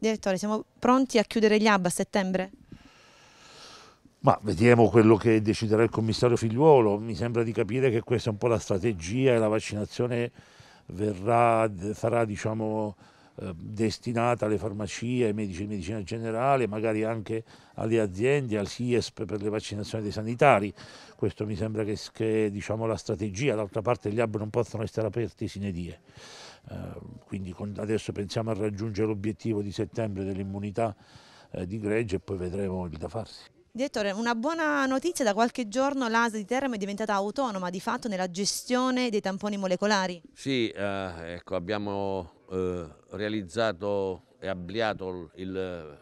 Direttore, siamo pronti a chiudere gli hub a settembre? Ma vediamo quello che deciderà il commissario Figliuolo. Mi sembra di capire che questa è un po' la strategia e la vaccinazione verrà, sarà diciamo, eh, destinata alle farmacie, ai medici di medicina generale, magari anche alle aziende, al SIESP per le vaccinazioni dei sanitari. Questo mi sembra che, sia diciamo, la strategia. D'altra parte gli hub non possono essere aperti sine die. Eh, quindi adesso pensiamo a raggiungere l'obiettivo di settembre dell'immunità eh, di gregge e poi vedremo il da farsi. Direttore, una buona notizia, da qualche giorno l'ASA di Teramo è diventata autonoma di fatto nella gestione dei tamponi molecolari. Sì, eh, ecco, abbiamo eh, realizzato e abbliato il,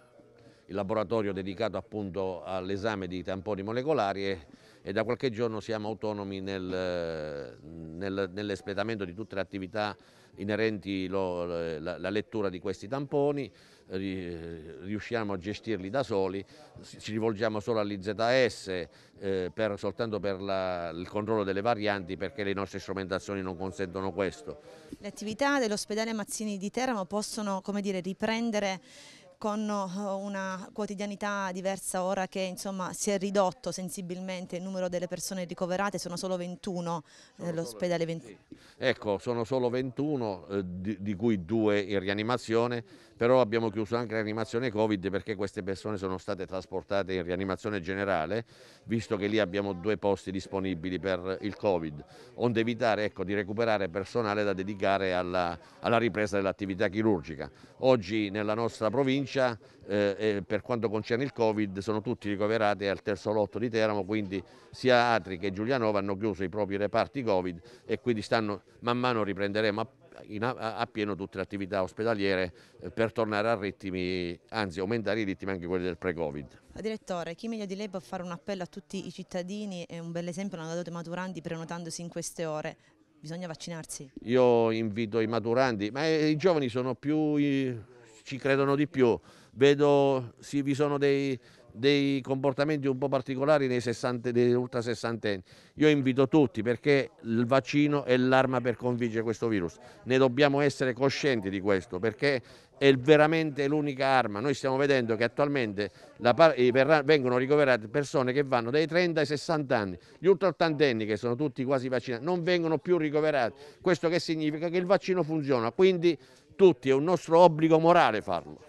il laboratorio dedicato appunto all'esame di tamponi molecolari e e da qualche giorno siamo autonomi nel, nel, nell'espletamento di tutte le attività inerenti lo, la, la, lettura di questi tamponi, riusciamo a gestirli da soli, ci rivolgiamo solo all'IZS eh, per, soltanto per la, il controllo delle varianti perché le nostre strumentazioni non consentono questo. Le attività dell'ospedale Mazzini di Teramo possono dire, riprendere con eh, una quotidianità diversa ora che insomma, si è ridotto sensibilmente il numero delle persone ricoverate, sono solo 21 eh, nell'ospedale. Sì. Ecco, sono solo 21, eh, di, di, cui due in rianimazione, però abbiamo chiuso anche la rianimazione Covid perché queste persone sono state trasportate in rianimazione generale, visto che lì abbiamo due posti disponibili per il Covid, onde evitare ecco, di recuperare personale da dedicare alla, alla ripresa dell'attività chirurgica. Oggi nella nostra provincia provincia eh, per quanto concerne il Covid sono tutti ricoverati al terzo lotto di Teramo, quindi sia Atri che Giulianova hanno chiuso i propri reparti Covid e quindi stanno, man mano riprenderemo a, in, a, a pieno tutte le attività ospedaliere eh, per tornare a ritmi, anzi aumentare i ritmi anche quelli del pre-Covid. Direttore, chi meglio di lei può fare un appello a tutti i cittadini e un bel esempio l'hanno dato i maturandi prenotandosi in queste ore bisogna vaccinarsi. Io invito i maturandi, ma i giovani sono più ci credono di più, vedo sì, vi sono dei, dei comportamenti un po' particolari nei 60, degli ultra sessantenni. Io invito tutti perché il vaccino è l'arma per convincere questo virus. Ne dobbiamo essere coscienti di questo perché è veramente l'unica arma. Noi stiamo vedendo che attualmente vengono ricoverate persone che vanno dai 30 ai 60 anni, gli ultra ottantenni che sono tutti quasi vaccinati, non vengono più ricoverati. Questo che significa che il vaccino funziona, quindi tutti è un nostro obbligo morale farlo.